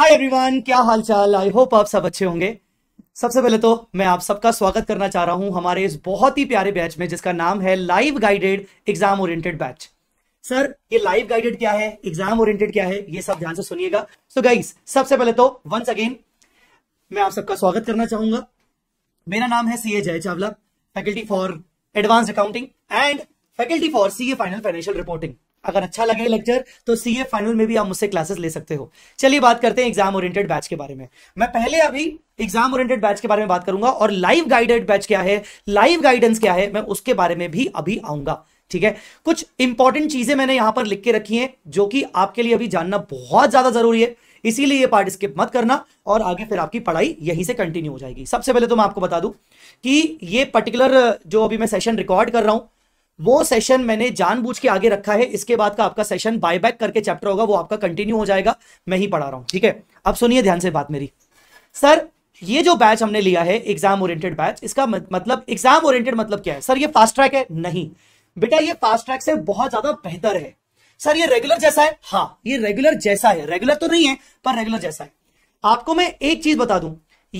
hi everyone क्या हाल चाल I hope आप सब अच्छे होंगे सबसे पहले तो मैं आप सबका स्वागत करना चाह रहा हूं हमारे इस बहुत ही प्यारे बैच में जिसका नाम है live guided exam oriented batch sir ये लाइव गाइडेड क्या है एग्जाम ओरिएंटेड क्या है ये सब ध्यान से सुनिएगा सो गाइस सबसे पहले तो वंस अगेन मैं आप सबका स्वागत करना चाहूंगा मेरा नाम है C A Jai Chawla faculty for advance accounting and faculty for C A final financial reporting अगर अच्छा लगे लेक्चर तो सीए फाइनल में भी आप मुझसे क्लासेस ले सकते हो चलिए बात करते हैं एग्जाम ओरिएंटेड बैच के बारे में मैं पहले अभी एग्जाम ओरिएंटेड बैच के बारे में बात करूंगा और लाइव गाइडेड बैच क्या है लाइव गाइडेंस क्या है मैं उसके बारे में भी अभी आऊंगा ठीक है कुछ इंपॉर्टेंट चीजें मैंने यहां पर लिख के रखी है जो कि आपके लिए अभी जानना बहुत ज्यादा जरूरी है इसीलिए ये पार्ट स्किप मत करना और आगे फिर आपकी पढ़ाई यहीं से कंटिन्यू हो जाएगी सबसे पहले तो मैं आपको बता दूं कि ये पर्टिकुलर जो अभी मैं सेशन रिकॉर्ड कर रहा हूं वो सेशन मैंने जानबूझ के आगे रखा है इसके बाद का आपका सेशन बायबैक करके चैप्टर होगा वो आपका कंटिन्यू हो जाएगा मैं ही पढ़ा रहा हूं ठीक है अब सुनिए ध्यान से बात मेरी सर ये जो बैच हमने लिया है एग्जाम ओरिएंटेड बैच इसका मतलब एग्जाम ओरिएंटेड मतलब क्या है सर ये फास्ट ट्रैक है नहीं बेटा ये फास्ट ट्रैक से बहुत ज्यादा बेहतर है सर ये रेगुलर जैसा है हाँ ये रेगुलर जैसा है रेगुलर तो नहीं है पर रेगुलर जैसा है आपको मैं एक चीज बता दू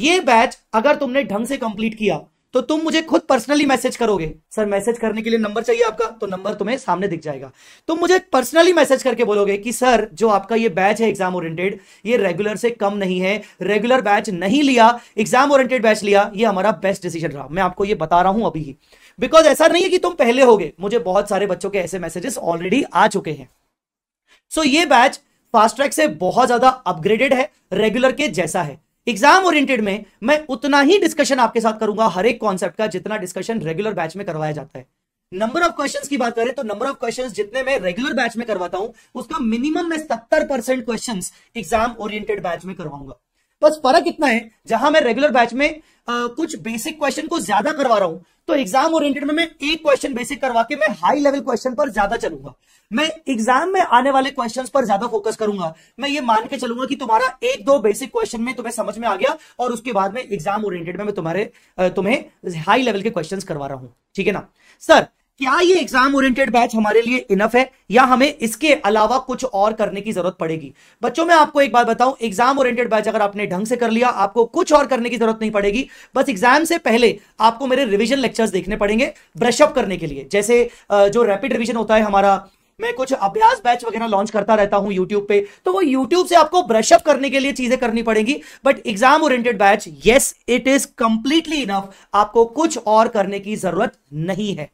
ये बैच अगर तुमने ढंग से कंप्लीट किया तो तुम मुझे खुद पर्सनली मैसेज करोगे सर मैसेज करने के लिए नंबर चाहिए आपका तो नंबर तुम्हें सामने दिख जाएगा तुम मुझे पर्सनली मैसेज करके बोलोगे कि सर जो आपका ये बैच है एग्जाम ओरिएंटेड ये रेगुलर से कम नहीं है रेगुलर बैच नहीं लिया एग्जाम ओरिएंटेड बैच लिया ये हमारा बेस्ट डिसीजन रहा मैं आपको ये बता रहा हूं अभी ही बिकॉज ऐसा नहीं है कि तुम पहले हो मुझे बहुत सारे बच्चों के ऐसे मैसेजेस ऑलरेडी आ चुके हैं सो so, ये बैच फास्ट ट्रैक से बहुत ज्यादा अपग्रेडेड है रेगुलर के जैसा है एग्जाम ओरिएंटेड में मैं उतना ही डिस्कशन आपके साथ करूंगा हर एक कॉन्सेप्ट का जितना डिस्कशन रेगुलर बैच में करवाया जाता है नंबर ऑफ क्वेश्चंस की बात करें तो नंबर ऑफ क्वेश्चंस जितने मैं रेगुलर बैच में करवाता हूं उसका मिनिमम मैं सत्तर percent question exam oriented batch में करवाऊंगा बस फर्क इतना है जहां मैं रेगुलर बैच में आ, कुछ बेसिक क्वेश्चन को ज्यादा करवा रहा हूं तो एग्जाम ओरिएंटेड में मैं एक क्वेश्चन बेसिक करवा के मैं हाई लेवल क्वेश्चन पर ज्यादा चलूंगा मैं एग्जाम में आने वाले क्वेश्चन पर ज्यादा फोकस करूंगा मैं ये मान के चलूंगा कि तुम्हारा एक दो बेसिक क्वेश्चन में तुम्हें समझ में आ गया और उसके बाद में एग्जाम ओरिएंटेड में मैं तुम्हारे तुम्हें हाई लेवल के क्वेश्चन करवा रहा हूं ठीक है ना सर क्या ये एग्जाम ओरिएंटेड बैच हमारे लिए इनफ है या हमें इसके अलावा कुछ और करने की जरूरत पड़ेगी बच्चों मैं आपको एक बात बताऊं एग्जाम ओरिएंटेड बैच अगर आपने ढंग से कर लिया आपको कुछ और करने की जरूरत नहीं पड़ेगी बस एग्जाम से पहले आपको मेरे रिविजन लेक्चर्स देखने पड़ेंगे ब्रशअप करने के लिए जैसे जो रैपिड रिविजन होता है हमारा मैं कुछ अभ्यास बैच वगैरह लॉन्च करता रहता हूं यूट्यूब पे तो वो यूट्यूब से आपको ब्रशअप करने के लिए चीजें करनी पड़ेंगी but exam oriented batch yes it is completely enough आपको कुछ और करने की जरूरत नहीं है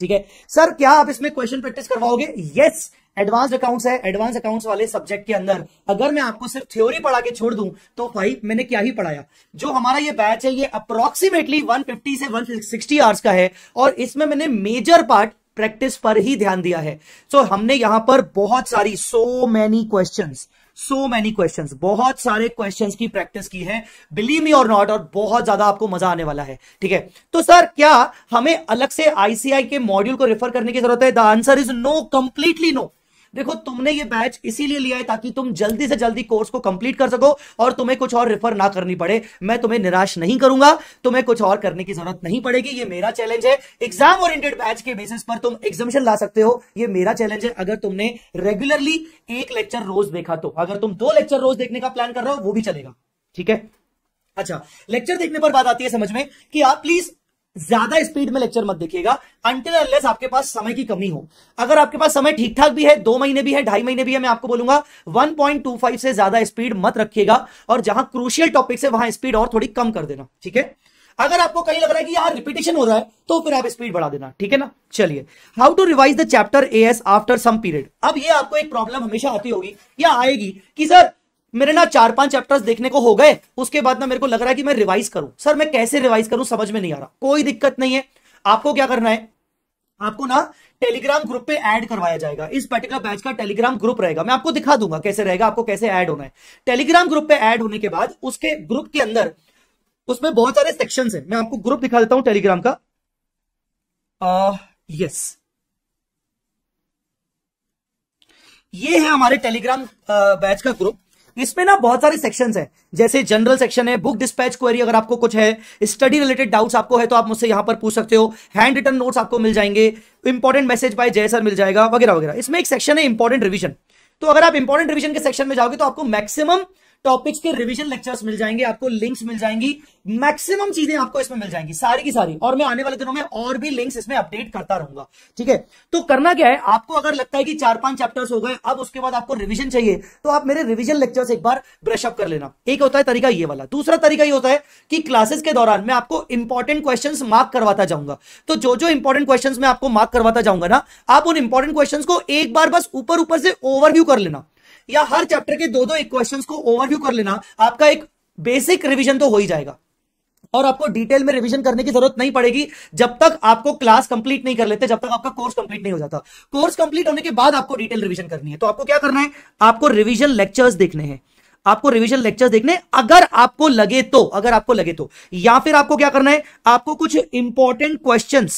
ठीक है सर क्या आप इसमें क्वेश्चन प्रैक्टिस करवाओगे यस एडवांस अकाउंट्स है एडवांस अकाउंट्स वाले सब्जेक्ट के अंदर अगर मैं आपको सिर्फ थ्योरी पढ़ा के छोड़ दूं तो भाई मैंने क्या ही पढ़ाया जो हमारा ये बैच है ये अप्रोक्सीमेटली 150 से 160 आवर्स का है और इसमें मैंने मेजर पार्ट प्रैक्टिस पर ही ध्यान दिया है सो so, हमने यहां पर बहुत सारी so many question so many question बहुत सारे क्वेश्चन की प्रैक्टिस की है बिलीव मी और नॉट और बहुत ज्यादा आपको मजा आने वाला है ठीक है तो सर क्या हमें अलग से आईसीआई के मॉड्यूल को रेफर करने की जरूरत है the answer is no completely no देखो तुमने ये बैच इसीलिए लिया है ताकि तुम जल्दी से जल्दी कोर्स को कंप्लीट कर सको और तुम्हें कुछ और रेफर ना करनी पड़े मैं तुम्हें निराश नहीं करूंगा तुम्हें कुछ और करने की जरूरत नहीं पड़ेगी ये मेरा चैलेंज है एग्जाम ओरिएंटेड बैच के बेसिस पर तुम एग्जामिशन ला सकते हो ये मेरा चैलेंज है अगर तुमने रेगुलरली एक लेक्चर रोज देखा तो अगर तुम दो लेक्चर रोज देखने का प्लान कर रहे हो वो भी चलेगा ठीक है अच्छा लेक्चर देखने पर बात आती है समझ में कि आप प्लीज ज्यादा स्पीड में लेक्चर मत देखिएगा अंटिल अनलेस आपके पास समय की कमी हो अगर आपके पास समय ठीक ठाक भी है दो महीने भी है ढाई महीने भी है मैं आपको बोलूंगा 1.25 से ज्यादा स्पीड मत रखिएगा और जहां क्रूशियल टॉपिक है वहां स्पीड और थोड़ी कम कर देना ठीक है अगर आपको कहीं लग रहा है कि यहां रिपीटेशन हो रहा है तो फिर आप स्पीड बढ़ा देना ठीक है ना चलिए how to revise the chapter A S after some period अब ये आपको एक प्रॉब्लम हमेशा आती होगी या आएगी कि सर मेरे ना चार पांच चैप्टर्स देखने को हो गए उसके बाद ना मेरे को लग रहा है कि मैं रिवाइज करूं सर मैं कैसे रिवाइज करूं समझ में नहीं आ रहा कोई दिक्कत नहीं है आपको क्या करना है आपको ना टेलीग्राम ग्रुप पे ऐड करवाया जाएगा इस पर्टिकुलर बैच का टेलीग्राम ग्रुप रहेगा मैं आपको दिखा दूंगा कैसे रहेगा आपको कैसे ऐड होना है टेलीग्राम ग्रुप पे ऐड होने के बाद उसके ग्रुप के अंदर उसमें बहुत सारे सेक्शन है मैं आपको ग्रुप दिखा देता हूं टेलीग्राम का यस ये है हमारे टेलीग्राम बैच का ग्रुप इसमें ना बहुत सारे सेक्शंस हैं जैसे जनरल सेक्शन है बुक डिस्पैच क्वेरी अगर आपको कुछ है स्टडी रिलेटेड डाउट्स आपको है तो आप मुझसे यहां पर पूछ सकते हो हैंड रिटर्न नोट्स आपको मिल जाएंगे important message by Jay sir मिल जाएगा वगैरह वगैरह इसमें एक सेक्शन है इंपॉर्टेंट रिविजन तो अगर आप इंपॉर्टेंट रिविजन के सेक्शन में जाओगे तो आपको मैक्सिमम टॉपिक्स के रिविजन लेक्चर्स मिल जाएंगे आपको लिंक्स मिल जाएंगी मैक्सिमम चीजें आपको इसमें मिल जाएंगी सारी की सारी और मैं आने वाले दिनों में और भी लिंक्स इसमें अपडेट करता रहूंगा ठीक है तो करना क्या है आपको अगर लगता है कि चार पांच चैप्टर्स हो गए अब उसके बाद आपको रिविजन चाहिए तो आप मेरे रिविजन लेक्चर एक बार ब्रशअप कर लेना एक होता है तरीका ये वाला दूसरा तरीका ये होता है कि क्लासेस के दौरान मैं आपको इंपॉर्टेंट क्वेश्चन मार्क करवाता जाऊंगा तो जो जो इंपॉर्टेंट क्वेश्चन मैं आपको मार्क करवाता जाऊंगा ना आप उन इंपॉर्टेंट क्वेश्चन को एक बार बस ऊपर ऊपर से ओवरव्यू कर लेना या हर चैप्टर के दो दो एक क्वेश्चन को ओवरव्यू कर लेना आपका एक बेसिक रिविजन तो हो ही जाएगा और आपको डिटेल में रिवीजन करने की जरूरत नहीं पड़ेगी जब तक आपको क्लास कंप्लीट नहीं कर लेते जब तक आपका कोर्स कंप्लीट नहीं हो जाता कोर्स कंप्लीट होने के बाद आपको डिटेल रिवीजन करनी है तो आपको क्या करना है आपको रिवीजन लेक्चर्स देखने हैं आपको रिवीजन लेक्चर्स देखने अगर आपको लगे तो अगर आपको लगे तो या फिर आपको क्या करना है आपको कुछ इंपॉर्टेंट क्वेश्चन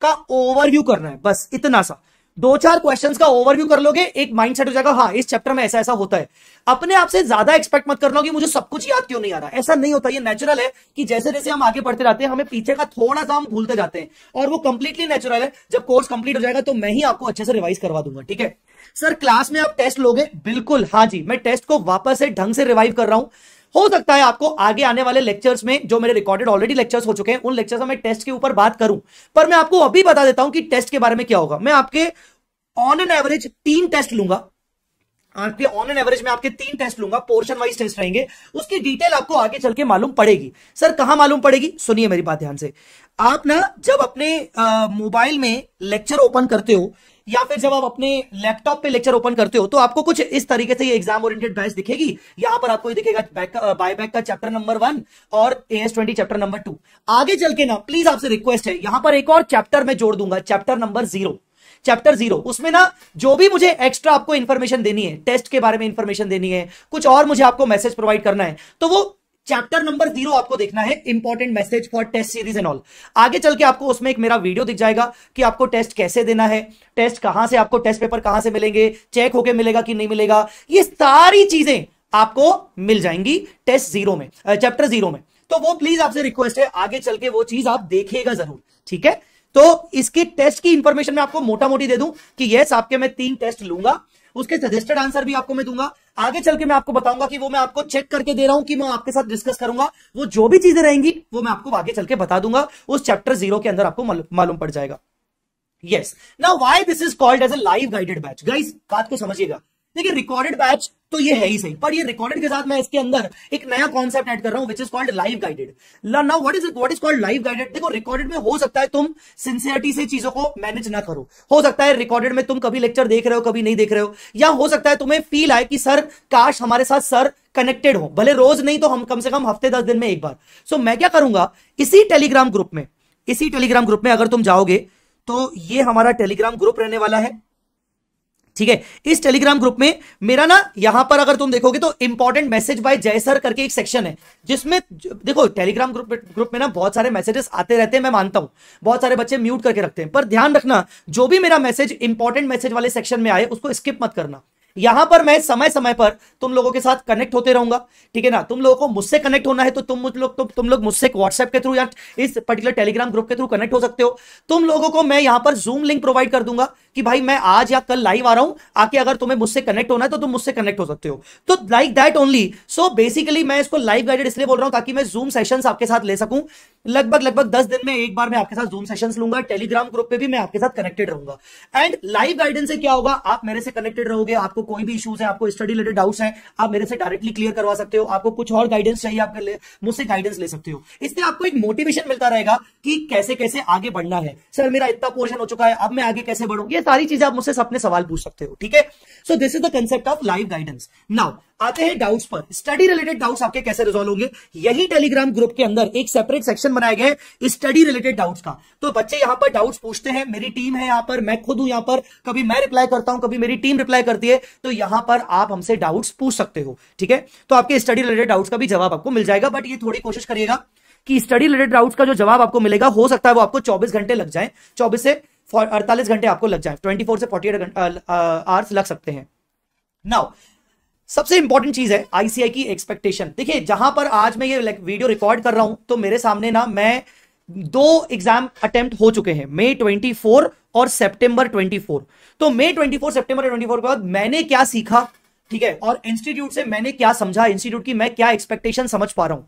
का ओवरव्यू करना है बस इतना सा दो चार क्वेश्चंस का ओवरव्यू कर लोगे एक माइंड सेट हो जाएगा हाँ इस चैप्टर में ऐसा ऐसा होता है अपने आप से ज्यादा एक्सपेक्ट मत करना कि मुझे सब कुछ याद क्यों नहीं आ रहा ऐसा नहीं होता ये नेचुरल है कि जैसे जैसे हम आगे पढ़ते जाते हैं हमें पीछे का थोड़ा सा हम भूलते जाते हैं और वो कंप्लीटली नेचुरल है जब कोर्स कंप्लीट हो जाएगा तो मैं ही आपको अच्छे से रिवाइज करवा दूंगा ठीक है सर क्लास में आप टेस्ट लोगे बिल्कुल हाँ जी मैं टेस्ट को वापस से ढंग से रिवाइव कर रहा हूं हो सकता है आपको आगे आने वाले लेक्चर्स में जो मेरे रिकॉर्डेड ऑलरेडी लेक्चर्स हो चुके हैं उन लेक्चर्स में टेस्ट के ऊपर बात करूं पर मैं आपको अभी बता देता हूं कि टेस्ट के बारे में क्या होगा मैं आपके ऑन एन एवरेज तीन टेस्ट लूंगा आपके ऑन एन एवरेज में आपके तीन टेस्ट लूंगा पोर्शन वाइज टेस्ट रहेंगे उसकी डिटेल आपको आगे चल के मालूम पड़ेगी सर कहा मालूम पड़ेगी सुनिए मेरी बात ध्यान से आप ना जब अपने मोबाइल में लेक्चर ओपन करते हो या फिर जब आप अपने लैपटॉप पे लेक्चर ओपन करते हो तो आपको कुछ इस तरीके से ये एग्जाम ओरिएंटेड बैच दिखेगी यहां पर आपको दिखेगा बायबैक uh, का चैप्टर नंबर वन और A S twenty chapter number two आगे चल के ना प्लीज आपसे रिक्वेस्ट है यहां पर एक और चैप्टर में जोड़ दूंगा chapter number zero chapter zero उसमें ना जो भी मुझे एक्स्ट्रा आपको इन्फॉर्मेशन देनी है टेस्ट के बारे में इंफॉर्मेशन देनी है कुछ और मुझे आपको मैसेज प्रोवाइड करना है तो वो चैप्टर नंबर जीरो आपको देखना है important message for test series and all आगे चल के आपको उसमें एक मेरा वीडियो दिख जाएगा कि आपको टेस्ट कैसे देना है टेस्ट कहां से आपको टेस्ट पेपर कहां से मिलेंगे चेक होके मिलेगा कि नहीं मिलेगा ये सारी चीजें आपको मिल जाएंगी टेस्ट जीरो में चैप्टर जीरो में तो वो प्लीज आपसे रिक्वेस्ट है आगे चल के वो चीज आप देखिएगा जरूर ठीक है तो इसके टेस्ट की इंफॉर्मेशन मैं आपको मोटा मोटी दे दूं कि यस आपके मैं तीन टेस्ट लूंगा उसके सजेस्टेड आंसर भी आपको मैं दूंगा आगे चल के मैं आपको बताऊंगा कि वो मैं आपको चेक करके दे रहा हूं कि मैं आपके साथ डिस्कस करूंगा वो जो भी चीजें रहेंगी वो मैं आपको आगे चल के बता दूंगा उस चैप्टर जीरो के अंदर आपको मालूम पड़ जाएगा यस ना why this is called as a live guided batch guys बात को समझिएगा देखिए रिकॉर्डेड बैच तो ये है ही सही पर ये रिकॉर्डेड के साथ मैं इसके अंदर एक नया कॉन्सेप्ट ऐड कर रहा हूं which is called live guided now what is what is called live guided देखो रिकॉर्डेड में हो सकता है तुम सिंसियरिटी से चीजों को मैनेज ना करो हो सकता है रिकॉर्डेड में तुम कभी लेक्चर देख रहे हो कभी नहीं देख रहे हो या हो सकता है तुम्हें फील आए कि सर काश हमारे साथ सर कनेक्टेड हो भले रोज नहीं तो हम कम से कम हफ्ते दस दिन में एक बार सो so, मैं क्या करूंगा इसी टेलीग्राम ग्रुप में इसी टेलीग्राम ग्रुप में अगर तुम जाओगे तो ये हमारा टेलीग्राम ग्रुप रहने वाला है ठीक है इस टेलीग्राम ग्रुप में मेरा ना यहां पर अगर तुम देखोगे तो important message by Jay sir करके एक सेक्शन है जिसमें देखो टेलीग्राम ग्रुप ग्रुप में ना बहुत सारे मैसेजेस आते रहते हैं मैं मानता हूं बहुत सारे बच्चे म्यूट करके रखते हैं पर ध्यान रखना जो भी मेरा मैसेज इंपॉर्टेंट मैसेज वाले सेक्शन में आए उसको स्किप मत करना यहां पर मैं समय समय पर तुम लोगों के साथ कनेक्ट होते रहूंगा ठीक है ना तुम लोगों को मुझसे कनेक्ट होना है तो तुम लोग तो, तुम लोग मुझसे व्हाट्सएप के थ्रू या इस पर्टिकुलर टेलीग्राम ग्रुप के थ्रू कनेक्ट हो सकते हो तुम लोगों को मैं यहां पर जूम लिंक प्रोवाइड कर दूंगा कि भाई मैं आज या कल लाइव आ रहा हूं आके अगर तुम्हें मुझसे कनेक्ट होना है तो तुम मुझसे कनेक्ट हो सकते हो तो like that only so basically मैं इसको लाइव गाइडेड इसलिए बोल रहा हूं ताकि मैं जूम सेशन आपके साथ ले सकूं लगभग लगभग दस दिन में एक बार मैं आपके साथ जूम सेशन लूंगा टेलीग्राम ग्रुप पे भी मैं आपके साथ कनेक्टेड रहूंगा एंड लाइव गाइडेंस से क्या होगा आप मेरे से कनेक्टेड रहोगे आपको कोई भी इशूज है आपको स्टडी रिलेटेड डाउट्स है आप मेरे से डायरेक्टली क्लियर करवा सकते हो आपको कुछ और गाइडेंस चाहिए आप मुझसे गाइडेंस ले सकते हो इससे आपको एक मोटिवेशन मिलता रहेगा कि कैसे कैसे आगे बढ़ना है सर मेरा इतना पोर्शन हो चुका है अब मैं आगे कैसे बढ़ूंगी सारी चीजें आप मुझसे अपने सवाल पूछ सकते हो ठीक है so this is the concept of live guidance now आते हैं डाउट्स पर स्टडी रिलेटेड डाउट्स आपके कैसे रिजोल्व होंगे यही टेलीग्राम ग्रुप के अंदर एक सेपरेट सेक्शन बनाया गया है स्टडी रिलेटेड डाउट्स का तो बच्चे यहां पर डाउट्स पूछते हैं मेरी टीम है यहां पर मैं खुद हूं यहां पर कभी मैं रिप्लाई करता हूं कभी मेरी टीम रिप्लाई करती है तो यहां पर आप हमसे डाउट्स पूछ सकते हो ठीक है तो आपके स्टडी रिलेटेड डाउट्स का भी जवाब आपको मिल जाएगा बट ये थोड़ी कोशिश करिएगा कि स्टडी रिलेटेड डाउट्स का जो जवाब आपको मिलेगा हो सकता है वो आपको 24 घंटे लग जाए 24 से अड़तालीस घंटे आपको लग जाए ट्वेंटी फोर से फोर्टी एट आवर्स लग सकते हैं नाउ सबसे इंपॉर्टेंट चीज है आईसीआई की एक्सपेक्टेशन देखिए जहां पर आज मैं ये वीडियो रिकॉर्ड कर रहा हूं तो मेरे सामने ना मैं दो एग्जाम अटेम्प्ट हो चुके हैं मई 24 और सितंबर 24 तो मई 24 सितंबर 24 के बाद मैंने क्या सीखा ठीक है और इंस्टीट्यूट से मैंने क्या समझा इंस्टीट्यूट की मैं क्या एक्सपेक्टेशन समझ पा रहा हूं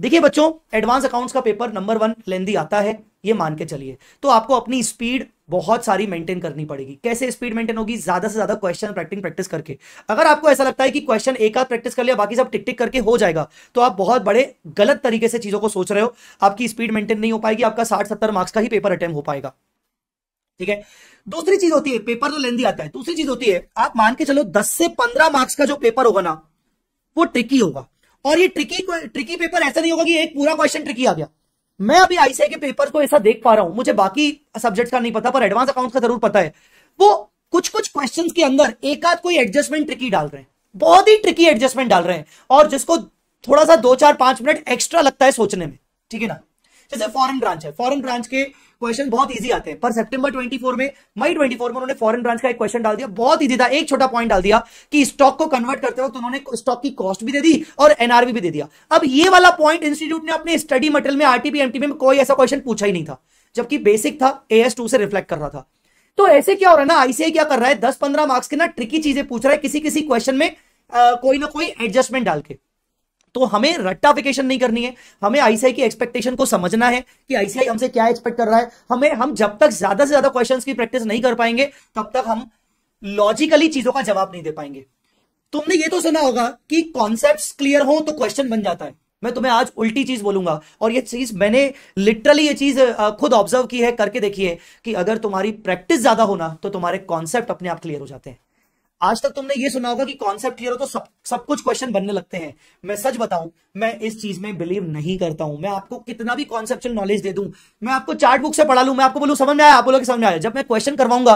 देखिए बच्चों एडवांस अकाउंट्स का पेपर नंबर वन लेंदी आता है ये मान के चलिए तो आपको अपनी स्पीड बहुत सारी मेंटेन करनी पड़ेगी कैसे स्पीड मेंटेन होगी ज्यादा से ज्यादा क्वेश्चन प्रैक्टिस प्रैक्टिस करके अगर आपको ऐसा लगता है कि क्वेश्चन एक आध प्रैक्टिस कर लिया बाकी सब टिक टिक करके हो जाएगा तो आप बहुत बड़े गलत तरीके से चीजों को सोच रहे हो आपकी स्पीड मेंटेन नहीं हो पाएगी आपका साठ सत्तर मार्क्स का ही पेपर अटेम्प हो पाएगा ठीक है दूसरी चीज होती है पेपर तो लेंदी आता है दूसरी चीज होती है आप मान के चलो दस से पंद्रह मार्क्स का जो पेपर होगा ना वो ट्रिकी होगा और ये ट्रिकी ट्रिकी पेपर ऐसा नहीं होगा कि एक पूरा क्वेश्चन ट्रिकी आ गया मैं अभी आईसीए के पेपर को ऐसा देख पा रहा हूं मुझे बाकी सब्जेक्ट का नहीं पता पर एडवांस अकाउंट का जरूर पता है वो कुछ कुछ क्वेश्चन के अंदर एक आध कोई एडजस्टमेंट ट्रिकी डाल रहे हैं बहुत ही ट्रिकी एडजस्टमेंट डाल रहे हैं और जिसको थोड़ा सा दो चार पांच मिनट एक्स्ट्रा लगता है सोचने में ठीक है ना जैसे फॉरन ब्रांच है फॉरन ब्रांच के क्वेश्चन बहुत इजी आते हैं पर सितंबर 24 में मई 24 में उन्होंने फॉरन ब्रांच का एक क्वेश्चन डाल दिया बहुत इजी था एक छोटा पॉइंट डाल दिया कि स्टॉक को कन्वर्ट करते वक्त उन्होंने स्टॉक की कॉस्ट भी दे दी और एनआरवी भी दे दिया अब ये वाला पॉइंट इंस्टीट्यूट ने अपने स्टडी मटेरियल में आरटीपी एमटीपी में कोई ऐसा क्वेश्चन पूछा ही नहीं था जबकि बेसिक था एएस से रिफ्लेक्ट कर रहा था तो ऐसे क्या हो रहा है ना आईसीआई क्या कर रहा है दस पंद्रह मार्क्स के ना ट्रिकी चीजें पूछ रहा है किसी किसी क्वेश्चन में आ, कोई ना कोई एडजस्टमेंट डाल के तो हमें रट्टाफिकेशन नहीं करनी है हमें आईसीआई की एक्सपेक्टेशन को समझना है कि आईसीआई हमसे क्या एक्सपेक्ट कर रहा है हमें हम जब तक ज्यादा से ज्यादा क्वेश्चन की प्रैक्टिस नहीं कर पाएंगे तब तक हम लॉजिकली चीजों का जवाब नहीं दे पाएंगे तुमने ये तो सुना होगा कि कॉन्सेप्ट क्लियर हो तो क्वेश्चन बन जाता है मैं तुम्हें आज उल्टी चीज बोलूंगा और ये चीज मैंने लिटरली ये चीज खुद ऑब्जर्व की है करके देखिए कि अगर तुम्हारी प्रैक्टिस ज्यादा होना तो तुम्हारे कॉन्सेप्ट अपने आप क्लियर हो जाते हैं आज तक तुमने ये सुना होगा कि कॉन्सेप्ट क्लियर हो तो सब सब कुछ क्वेश्चन बनने लगते हैं मैं सच बताऊं मैं इस चीज में बिलीव नहीं करता हूं मैं आपको कितना भी कॉन्सेप्चुअल नॉलेज दे दूं मैं आपको चार्ट बुक से पढ़ा लूं मैं आपको बोलूं समझ में आया आप बोलोगे समझ में आया जब मैं क्वेश्चन करवाऊंगा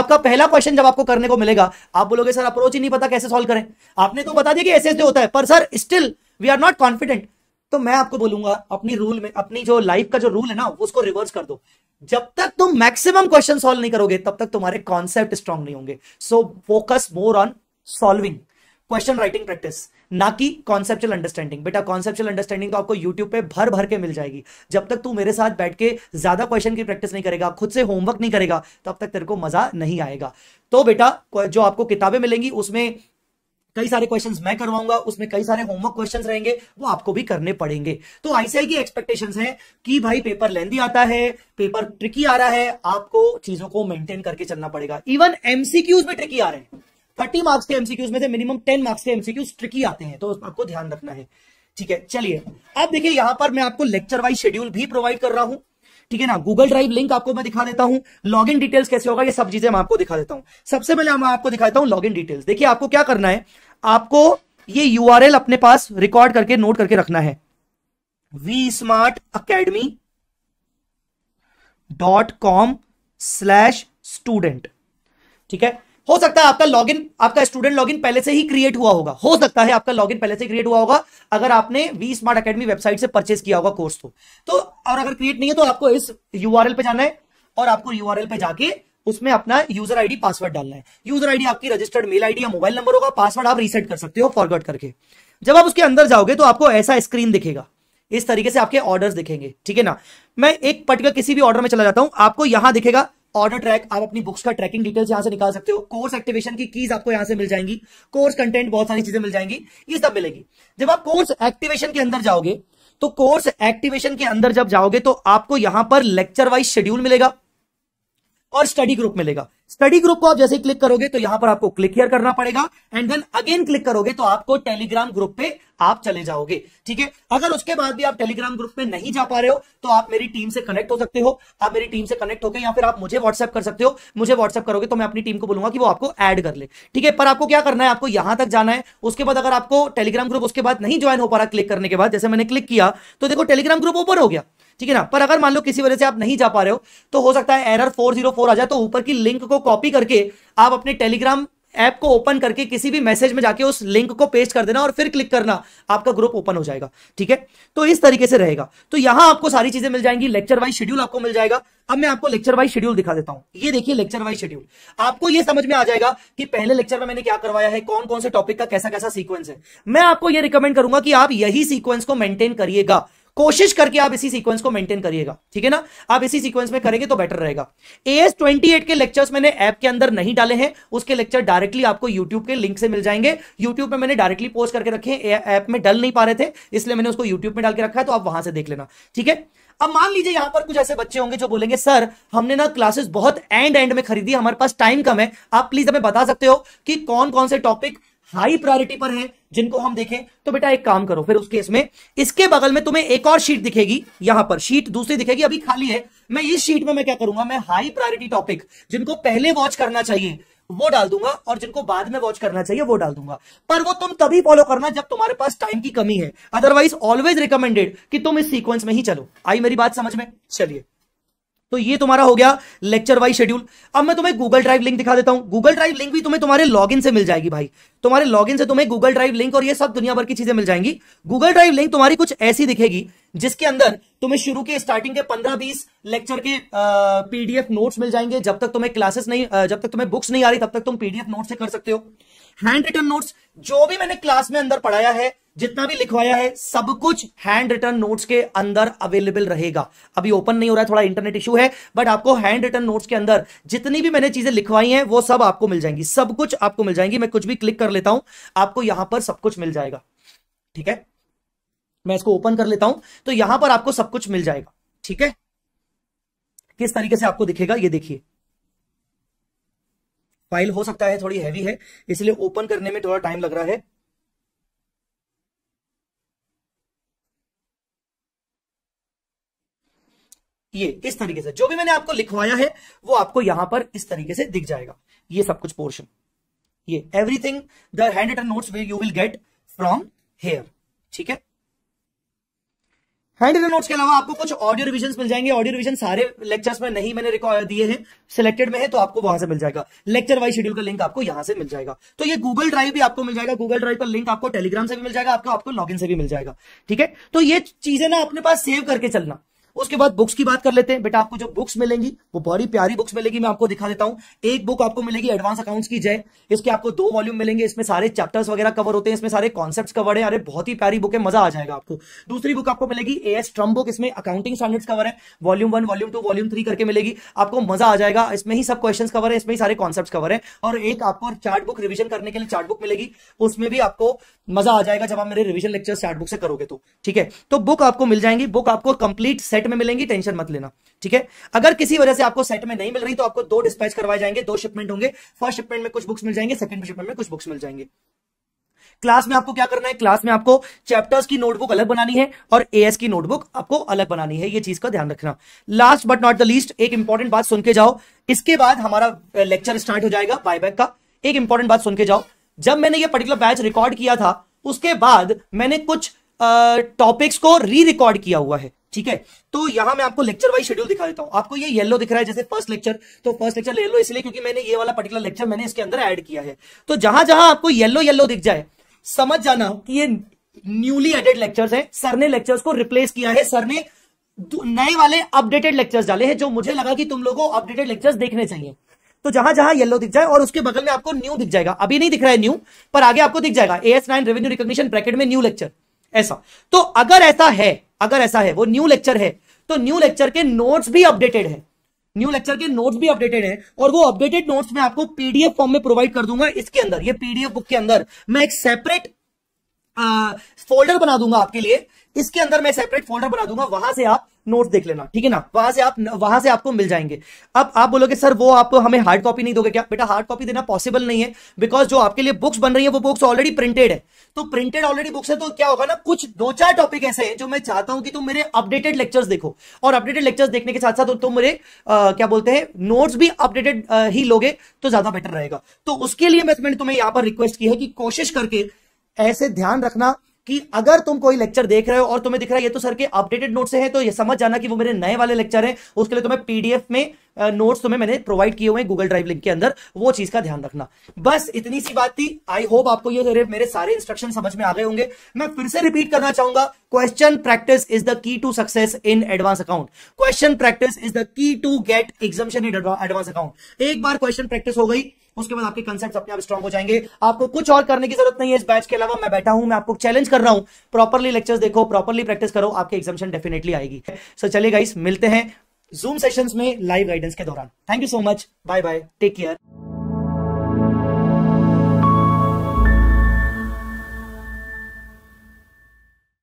आपका पहला क्वेश्चन जब आपको करने को मिलेगा आप बोलोगे सर अप्रोच ही नहीं पता कैसे सॉल्व करें आपने तो बता दिया कि ऐसे ऐसे होता है पर sir still we are not confident तो मैं आपको बोलूंगा अपनी रूल में अपनी जो लाइफ का जो रूल है ना उसको रिवर्स कर दो जब तक तुम मैक्सिमम क्वेश्चन सॉल्व नहीं करोगे तब तक तुम्हारे कॉन्सेप्ट स्ट्रांग नहीं होंगे so focus more on solving question writing practice ना कि कॉन्सेप्चुअल अंडरस्टैंडिंग बेटा कॉन्सेप्चुअल अंडरस्टैंडिंग तो आपको यूट्यूब पे भर भर के मिल जाएगी जब तक तू मेरे साथ बैठ के ज्यादा क्वेश्चन की प्रैक्टिस नहीं करेगा खुद से होमवर्क नहीं करेगा तब तक तेरे को मजा नहीं आएगा तो बेटा जो आपको किताबें मिलेंगी उसमें कई सारे क्वेश्चंस मैं करवाऊंगा उसमें कई सारे होमवर्क क्वेश्चंस रहेंगे वो आपको भी करने पड़ेंगे तो आईसीआई की एक्सपेक्टेशंस है कि भाई पेपर लेंदी आता है पेपर ट्रिकी आ रहा है आपको चीजों को मेंटेन करके चलना पड़ेगा इवन एमसीक्यूज में ट्रिकी आ रहे हैं थर्टी मार्क्स के एमसीक्यूज में से मिनिमम टेन मार्क्स के एमसीक्यूज ट्रिकी आते हैं तो आपको ध्यान रखना है ठीक है चलिए अब देखिए यहां पर मैं आपको लेक्चर वाइज शेड्यूल भी प्रोवाइड कर रहा हूं ठीक है ना गूगल ड्राइव लिंक आपको मैं दिखा देता हूं लॉग इन डिटेल्स कैसे होगा ये सब चीजें मैं आपको दिखा देता हूं सबसे पहले मैं आपको देता हूं लॉग इन डिटेल्स देखिए आपको क्या करना है आपको ये यू अपने पास रिकॉर्ड करके नोट करके रखना है V smart academy dot com slash student ठीक है हो सकता है आपका लॉगिन आपका स्टूडेंट लॉगिन पहले से ही क्रिएट हुआ होगा हो सकता है आपका लॉगिन पहले से क्रिएट हुआ होगा अगर आपने वी स्मार्ट अकेडमी वेबसाइट से परचेज किया होगा कोर्स तो तो और अगर क्रिएट नहीं है तो आपको इस यूआरएल पे जाना है और आपको यूआरएल पे जाके उसमें अपना यूजर आईडी पासवर्ड डालना है यूजर आईडी आपकी रजिस्टर्ड मेल आईडी या मोबाइल नंबर होगा पासवर्ड आप रीसेट कर सकते हो फॉरवर्ड करके जब आप उसके अंदर जाओगे तो आपको ऐसा स्क्रीन दिखेगा इस तरीके से आपके ऑर्डर्स दिखेंगे ठीक है ना मैं एक पर्टिकुलर किसी भी ऑर्डर में चला जाता हूं आपको यहां दिखेगा ऑर्डर ट्रैक आप अपनी बुक्स का ट्रैकिंग डिटेल्स यहां से निकाल सकते हो कोर्स एक्टिवेशन की कीज आपको यहां से मिल जाएंगी कोर्स कंटेंट बहुत सारी चीजें मिल जाएंगी ये सब मिलेगी जब आप कोर्स एक्टिवेशन के अंदर जाओगे तो कोर्स एक्टिवेशन के अंदर जब जाओगे तो आपको यहां पर लेक्चर वाइज शेड्यूल मिलेगा और स्टडी ग्रुप मिलेगा स्टडी ग्रुप को आप जैसे क्लिक करोगे तो यहां पर आपको क्लिक हियर करना पड़ेगा एंड देन अगेन क्लिक करोगे तो आपको टेलीग्राम ग्रुप पे आप चले जाओगे ठीक है अगर उसके बाद भी आप टेलीग्राम ग्रुप में नहीं जा पा रहे हो तो आप मेरी टीम से कनेक्ट हो सकते हो आप मेरी टीम से कनेक्ट होकर या फिर आप मुझे व्हाट्सएप कर सकते हो मुझे व्हाट्सएप करोगे तो मैं अपनी टीम को बोलूंगा कि वो आपको एड कर ले ठीक है पर आपको क्या करना है आपको यहां तक जाना है उसके बाद अगर आपको टेलीग्राम ग्रुप उसके बाद नहीं ज्वाइन हो पा रहा क्लिक करने के बाद जैसे मैंने क्लिक किया तो देखो टेलीग्राम ग्रुप ओपन हो गया ठीक है ना पर अगर मान लो किसी वजह से आप नहीं जा पा रहे हो तो हो सकता है एरर फोर जीरो फोर आ जाए तो ऊपर की लिंक को कॉपी करके आप अपने टेलीग्राम ऐप को ओपन करके किसी भी मैसेज में जाके उस लिंक को पेस्ट कर देना और फिर क्लिक करना आपका ग्रुप ओपन हो जाएगा ठीक है तो इस तरीके से रहेगा तो यहां आपको सारी चीजें मिल जाएंगी लेक्चर वाइज शेड्यूल आपको मिल जाएगा अब मैं आपको लेक्चर वाइज शेड्यूल दिखा देता हूं ये देखिए लेक्चर वाइज शेड्यूल आपको ये समझ में आ जाएगा कि पहले लेक्चर में मैंने क्या करवाया है कौन कौन से टॉपिक का कैसा कैसा सीक्वेंस है मैं आपको ये रिकमेंड करूंगा कि आप यही सीक्वेंस को मेंटेन करिएगा कोशिश करके आप इसी सीक्वेंस को मेंटेन करिएगा ठीक है ना आप इसी सीक्वेंस में करेंगे तो बेटर रहेगा ए एस ट्वेंटी के लेक्चर्स मैंने ऐप के अंदर नहीं डाले हैं उसके लेक्चर डायरेक्टली आपको यूट्यूब के लिंक से मिल जाएंगे यूट्यूब में मैंने डायरेक्टली पोस्ट करके रखे ऐप में डल नहीं पा रहे थे इसलिए मैंने उसको यूट्यूब में डाल के रखा है तो आप वहां से देख लेना ठीक है अब मान लीजिए यहां पर कुछ ऐसे बच्चे होंगे जो बोलेंगे सर हमने ना क्लासेस बहुत एंड एंड में खरीदी हमारे पास टाइम कम है आप प्लीज हमें बता सकते हो कि कौन कौन से टॉपिक हाई प्रायोरिटी पर है जिनको हम देखें तो बेटा एक काम करो फिर उस केस में इसके बगल में तुम्हें एक और शीट दिखेगी यहां पर शीट दूसरी दिखेगी अभी खाली है मैं इस शीट में मैं क्या करूंगा मैं हाई प्रायोरिटी टॉपिक जिनको पहले वॉच करना चाहिए वो डाल दूंगा और जिनको बाद में वॉच करना चाहिए वो डाल दूंगा पर वो तुम तभी फॉलो करना जब तुम्हारे पास टाइम की कमी है अदरवाइज ऑलवेज रिकमेंडेड कि तुम इस सीक्वेंस में ही चलो आई मेरी बात समझ में चलिए तो ये तुम्हारा हो गया लेक्चर वाइज शेड्यूल अब मैं तुम्हें गूगल ड्राइव लिंक दिखा देता हूं गूगल ड्राइव लिंक भी तुम्हें तुम्हारे लॉगिन से मिल जाएगी भाई तुम्हारे लॉगिन से तुम्हें गूगल ड्राइव लिंक और ये सब दुनिया भर की चीजें मिल जाएंगी गूगल ड्राइव लिंक तुम्हारी कुछ ऐसी दिखेगी जिसके अंदर तुम्हें शुरू के स्टार्टिंग के पंद्रह बीस लेक्चर के पीडीएफ नोट्स मिल जाएंगे जब तक तुम्हें क्लासेस नहीं जब तक तुम्हें बुक्स नहीं आ रही तब तक तुम पीडीएफ नोट से कर सकते हो हैंड रिटन नोट्स जो भी मैंने क्लास में अंदर पढ़ाया है जितना भी लिखवाया है सब कुछ हैंड रिटर्न नोट्स के अंदर अवेलेबल रहेगा अभी ओपन नहीं हो रहा है थोड़ा इंटरनेट इशू है बट आपको हैंड रिटर्न नोट्स के अंदर जितनी भी मैंने चीजें लिखवाई हैं वो सब आपको मिल जाएंगी सब कुछ आपको मिल जाएंगी मैं कुछ भी क्लिक कर लेता हूं आपको यहां पर सब कुछ मिल जाएगा ठीक है मैं इसको ओपन कर लेता हूं तो यहां पर आपको सब कुछ मिल जाएगा ठीक है किस तरीके से आपको दिखेगा ये देखिए फाइल हो सकता है थोड़ी हैवी है इसलिए ओपन करने में थोड़ा टाइम लग रहा है ये इस तरीके से जो भी मैंने आपको लिखवाया है वो आपको यहां पर इस तरीके से दिख जाएगा ये सब कुछ पोर्शन ये everything the handwritten notes वे you will get from here ठीक है हैंड रिटन नोट्स के अलावा आपको कुछ ऑडियो रिविजन मिल जाएंगे ऑडियो रिविजन सारे लेक्चर्स में नहीं मैंने दिए हैं सिलेक्टेड में है तो आपको वहां से मिल जाएगा लेक्चर वाइज शेड्यूल का लिंक आपको यहां से मिल जाएगा तो ये गूगल ड्राइव भी आपको मिल जाएगा गूगल ड्राइव का लिंक आपको टेलीग्राम से भी मिल जाएगा आपको आपको लॉग से भी मिल जाएगा ठीक है तो ये चीजें ना अपने पास सेव करके चलना उसके बाद बुक्स की बात कर लेते हैं बेटा आपको जो बुक्स मिलेंगी वो बड़ी प्यारी बुक्स मिलेगी मैं आपको दिखा देता हूं एक बुक आपको मिलेगी एडवांस अकाउंट्स की जय इसके आपको दो वॉल्यूम मिलेंगे इसमें सारे चैप्टर्स वगैरह कवर होते हैं इसमें सारे कॉन्सेप्ट कवर है अरे बहुत ही प्यारी बुक है मजा आ जाएगा आपको दूसरी बुक आपको मिलेगी ए एस ट्रम बुक इसमें अकाउंटिंग स्टैंडर्ड्स कवर है volume one volume two volume three करके मिलेगी आपको मजा आ जाएगा इसमें ही सब क्वेश्चन कवर है इसमें ही सारे कॉन्सेप्ट कवर है और एक आपको चार्ट बुक रिविजन करने के लिए चार्ट बुक मिलेगी उसमें भी आपको मजा आ जाएगा जब आप मेरे रिविजन लेक्चर चार्ट बुक से करोगे तो ठीक है तो बुक आपको मिल जाएंगी बुक आपको कंप्लीट सेट में मिलेंगी टेंशन मत लेना ठीक है अगर किसी वजह से आपको सेट में नहीं मिल रही तो आपको दो डिस्पैच करवाए जाएंगे दो शिपमेंट होंगे फर्स्ट शिपमेंट में कुछ बुक्स मिल जाएंगे सेकंड शिपमेंट में कुछ बुक्स मिल जाएंगे क्लास में आपको क्या करना है क्लास में आपको चैप्टर्स की नोटबुक अलग बनानी है और एएस की नोटबुक आपको अलग बनानी है ये चीज का ध्यान रखना last but not the least एक इंपॉर्टेंट बात सुन के जाओ इसके बाद हमारा लेक्चर स्टार्ट हो जाएगा बायबैक का एक इंपॉर्टेंट बात सुन के जाओ जब मैंने ये पर्टिकुलर बैच रिकॉर्ड किया था उसके बाद मैंने कुछ टॉपिक्स को री रिकॉर्ड किया हुआ है ठीक है तो यहां मैं आपको लेक्चर वाइज शेड्यूल दिखा देता हूं आपको ये येलो दिख रहा है जैसे फर्स्ट लेक्चर तो फर्स्ट लेक्चर लो इसलिए क्योंकि मैंने ये वाला पर्टिकुलर लेक्चर मैंने इसके अंदर ऐड किया है तो जहां जहां आपको येलो येलो दिख जाए समझ जाना कि ये न्यूली एडेड लेक्चर्स हैं सर ने लेक्चर्स को रिप्लेस किया है सर ने नए वाले अपडेटेड लेक्चर्स डाले हैं जो मुझे लगा कि तुम लोगों को अपडेटेड लेक्चर्स देखने चाहिए तो जहां जहां येलो दिख जाए और उसके बगल में आपको न्यू दिख जाएगा अभी नहीं दिख रहा है न्यू पर आगे आपको दिख जाएगा S nine revenue recognition bracket में न्यू लेक्चर ऐसा तो अगर ऐसा है अगर ऐसा है वो न्यू लेक्चर है तो न्यू लेक्चर के नोट्स भी अपडेटेड है न्यू लेक्चर के नोट्स भी अपडेटेड है और वो अपडेटेड नोट्स में आपको पीडीएफ फॉर्म में प्रोवाइड कर दूंगा इसके अंदर ये पीडीएफ बुक के अंदर मैं एक सेपरेट फोल्डर बना दूंगा आपके लिए इसके अंदर मैं सेपरेट फोल्डर बना दूंगा वहां से आप नोट देख लेना ठीक है ना वहां से आप वहां से आपको मिल जाएंगे अब आप बोलोगे सर वो आप हमें हार्ड कॉपी नहीं दोगे क्या बेटा हार्ड कॉपी देना पॉसिबल नहीं है बिकॉज जो आपके लिए बुक्स बन रही है वो बुक्स ऑलरेडी प्रिंटेड है तो प्रिंटेड ऑलरेडी बुक्स है तो क्या होगा ना कुछ दो चार टॉपिक ऐसे हैं जो मैं चाहता हूं कि तुम मेरे अपडेटेड लेक्चर्स देखो और अपडेटेड लेक्चर्स देखने के साथ साथ तुम मेरे आ, क्या बोलते हैं नोट्स भी अपडेटेड ही लोगे तो ज्यादा बेटर रहेगा तो उसके लिए मैं तुम्हें यहां पर रिक्वेस्ट की है कि कोशिश करके ऐसे ध्यान रखना कि अगर तुम कोई लेक्चर देख रहे हो और तुम्हें दिख रहा है ये तो सर के अपडेटेड नोट्स हैं तो ये समझ जाना कि वो मेरे नए वाले लेक्चर हैं उसके लिए तुम्हें पीडीएफ में नोट्स तुम्हें मैंने प्रोवाइड किए हुए गूगल ड्राइव लिंक के अंदर वो चीज का ध्यान रखना बस इतनी सी बात थी आई होप आपको ये मेरे सारे इंस्ट्रक्शन समझ में आ गए होंगे मैं फिर से रिपीट करना चाहूंगा question practice is the key to success in advance account question practice is the key to get examination in advance account एक बार क्वेश्चन प्रैक्टिस हो गई उसके बाद आपके कंसेप्ट अपने आप स्ट्रॉन्ग हो जाएंगे आपको कुछ और करने की जरूरत नहीं है इस बैच के अलावा मैं बैठा हूं मैं आपको चैलेंज कर रहा हूं प्रॉपरली लेक्चर्स देखो प्रॉपरली प्रैक्टिस करो आपके एग्जामेशन डेफिनेटली आएगी सो so, चलिए गाइस मिलते हैं जूम सेशन में लाइव गाइडेंस के दौरान thank you so much bye bye take care